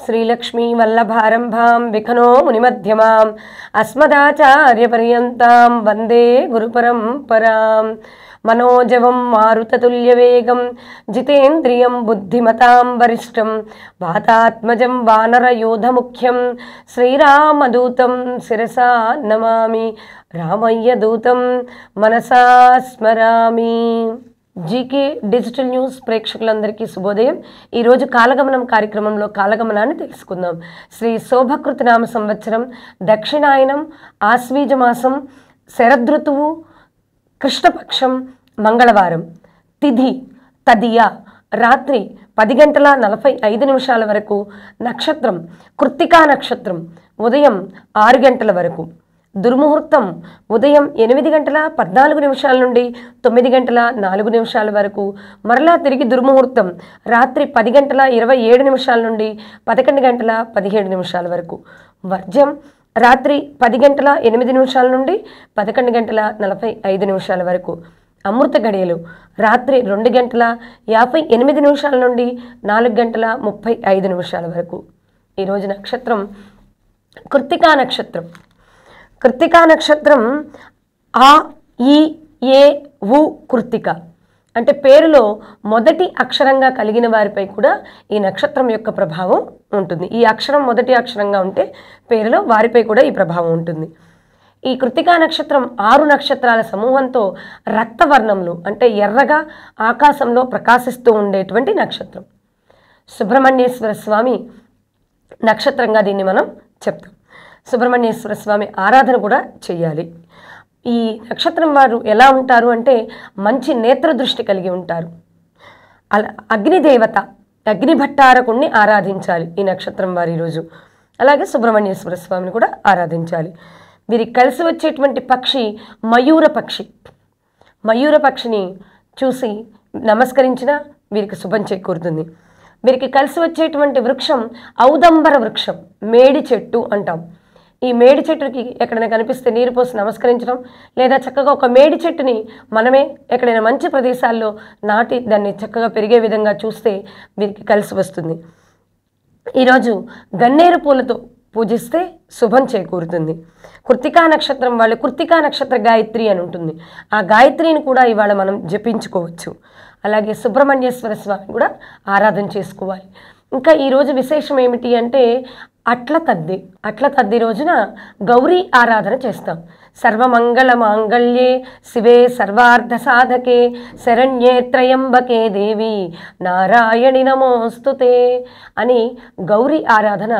श्रीलक्ष्मीवल्लभारम्भां विखनो मुनिमध्यमाम् अस्मदाचार्यपर्यन्तां वन्दे गुरुपरम्पराम् మనోజవం మారుతతుల్యవేగం జితేంద్రియం బుద్ధిమతాం వరిష్టం వాతాత్మజం వానరయోధముఖ్యం శ్రీరామదూతం శిరసా నమామి రామయ్య దూతం మనసా స్మరామి జీకే డిజిటల్ న్యూస్ ప్రేక్షకులందరికీ శుభోదయం ఈరోజు కాలగమనం కార్యక్రమంలో కాలగమనాన్ని తెలుసుకుందాం శ్రీ శోభకృతనామ సంవత్సరం దక్షిణాయనం ఆశ్వీజమాసం శరదృతువు కృష్ణపక్షం మంగళవారం తిథి తదియ రాత్రి పది గంటల నలభై ఐదు నిమిషాల వరకు నక్షత్రం కృత్తికా నక్షత్రం ఉదయం ఆరు గంటల వరకు దుర్ముహూర్తం ఉదయం ఎనిమిది గంటల పద్నాలుగు నిమిషాల నుండి తొమ్మిది గంటల నాలుగు నిమిషాల వరకు మరలా తిరిగి దుర్ముహూర్తం రాత్రి పది గంటల ఇరవై ఏడు నిమిషాల నుండి పదకొండు గంటల పదిహేడు నిమిషాల వరకు వర్జం రాత్రి పది గంటల ఎనిమిది నిమిషాల నుండి పదకొండు గంటల నలభై ఐదు నిమిషాల వరకు అమృత గడియలు రాత్రి రెండు గంటల యాభై ఎనిమిది నిమిషాల నుండి నాలుగు గంటల ముప్పై ఐదు నిమిషాల వరకు ఈరోజు నక్షత్రం కృత్తికా నక్షత్రం కృత్తికా నక్షత్రం ఆ ఈ ఏ ఉ కృత్తిక అంటే పేరులో మొదటి అక్షరంగా కలిగిన వారిపై కూడా ఈ నక్షత్రం యొక్క ప్రభావం ఉంటుంది ఈ అక్షరం మొదటి అక్షరంగా ఉంటే పేరులో వారిపై కూడా ఈ ప్రభావం ఉంటుంది ఈ కృతికా నక్షత్రం ఆరు నక్షత్రాల సమూహంతో రక్తవర్ణంలో అంటే ఎర్రగా ఆకాశంలో ప్రకాశిస్తూ ఉండేటువంటి నక్షత్రం సుబ్రహ్మణ్యేశ్వర స్వామి నక్షత్రంగా దీన్ని మనం చెప్తాం సుబ్రహ్మణ్యేశ్వర స్వామి ఆరాధన కూడా చేయాలి ఈ నక్షత్రం వారు ఎలా ఉంటారు అంటే మంచి నేత్ర దృష్టి కలిగి ఉంటారు అలా అగ్నిదేవత అగ్నిభట్టారకుణ్ణి ఆరాధించాలి ఈ నక్షత్రం వారి రోజు అలాగే సుబ్రహ్మణ్యేశ్వర స్వామిని కూడా ఆరాధించాలి వీరికి కలిసి వచ్చేటువంటి పక్షి మయూర పక్షి మయూర పక్షిని చూసి నమస్కరించిన వీరికి శుభం చేకూరుతుంది వీరికి కలిసి వచ్చేటువంటి వృక్షం ఔదంబర వృక్షం మేడి చెట్టు అంటాం ఈ మేడి చెట్టుకి ఎక్కడైనా కనిపిస్తే నీరు పోసి నమస్కరించడం లేదా చక్కగా ఒక మేడి చెట్టుని మనమే ఎక్కడైనా మంచి ప్రదేశాల్లో నాటి దాన్ని చక్కగా పెరిగే విధంగా చూస్తే వీరికి కలిసి వస్తుంది ఈరోజు గన్నేరు పూలతో పూజిస్తే శుభం చేకూరుతుంది కృతికా నక్షత్రం వాళ్ళు కృతికా నక్షత్ర గాయత్రి అని ఉంటుంది ఆ గాయత్రిని కూడా ఇవాళ మనం జపించుకోవచ్చు అలాగే సుబ్రహ్మణ్యేశ్వర స్వామిని కూడా ఆరాధన చేసుకోవాలి ఇంకా ఈరోజు విశేషం ఏమిటి అంటే అట్ల తద్ది అట్ల తద్ది రోజున గౌరీ ఆరాధన చేస్తాం సర్వమంగళ మాంగళ్యే శివే సర్వార్థ సాధకే శరణ్యే త్రయంబకే దేవి నారాయణి నమోస్తుతే అని గౌరీ ఆరాధన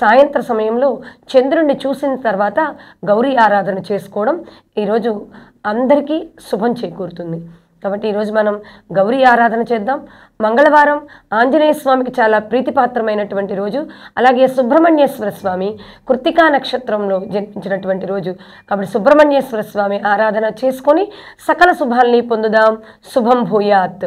సాయంత్ర సమయంలో చంద్రుణ్ణి చూసిన తర్వాత గౌరీ ఆరాధన చేసుకోవడం ఈరోజు అందరికీ శుభం చేకూరుతుంది కాబట్టి ఈరోజు మనం గౌరీ ఆరాధన చేద్దాం మంగళవారం ఆంజనేయ స్వామికి చాలా ప్రీతిపాత్రమైనటువంటి రోజు అలాగే సుబ్రహ్మణ్యేశ్వర స్వామి కృతికా నక్షత్రంలో జన్మించినటువంటి రోజు కాబట్టి సుబ్రహ్మణ్యేశ్వర స్వామి ఆరాధన చేసుకొని సకల శుభాల్ని పొందుదాం శుభం భూయాత్